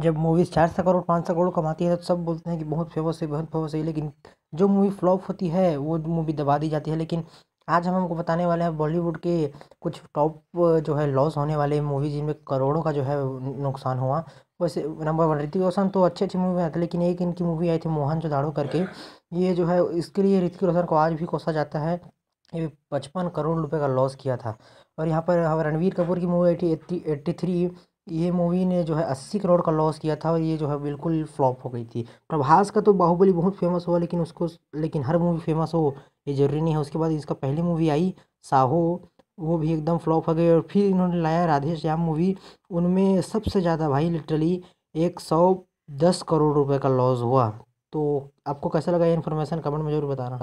जब मूवीज़ चार सौ करोड़ पाँच सौ करोड़ कमाती है तो सब बोलते हैं कि बहुत फेमस है बहुत फेमस है लेकिन जो मूवी फ्लॉप होती है वो मूवी दबा दी जाती है लेकिन आज हम हमको बताने वाले हैं बॉलीवुड के कुछ टॉप जो है लॉस होने वाले मूवी जिनमें करोड़ों का जो है नुकसान हुआ वैसे नंबर वन ऋतिक रोशन तो अच्छी अच्छी मूवी आती लेकिन एक इनकी मूवी आई थी मोहन जोदाड़ो करके ये जो है इसके लिए ऋतिक रोशन को आज भी कोसा जाता है ये पचपन करोड़ रुपए का लॉस किया था और यहाँ पर रणवीर कपूर की मूवी आई थी एट्टी थ्री ये मूवी ने जो है अस्सी करोड़ का लॉस किया था और ये जो है बिल्कुल फ्लॉप हो गई थी प्रभास का तो बाहुबली बहुत फेमस हुआ लेकिन उसको लेकिन हर मूवी फेमस हो ये ज़रूरी नहीं है उसके बाद इसका पहली मूवी आई साहो वो भी एकदम फ्लॉप हो गई और फिर इन्होंने लाया राधे श्याम मूवी उनमें सबसे ज़्यादा भाई लिटरली एक सौ दस करोड़ रुपये का लॉस हुआ तो आपको कैसा लगा ये इन्फॉर्मेशन कमेंट में जरूर बताना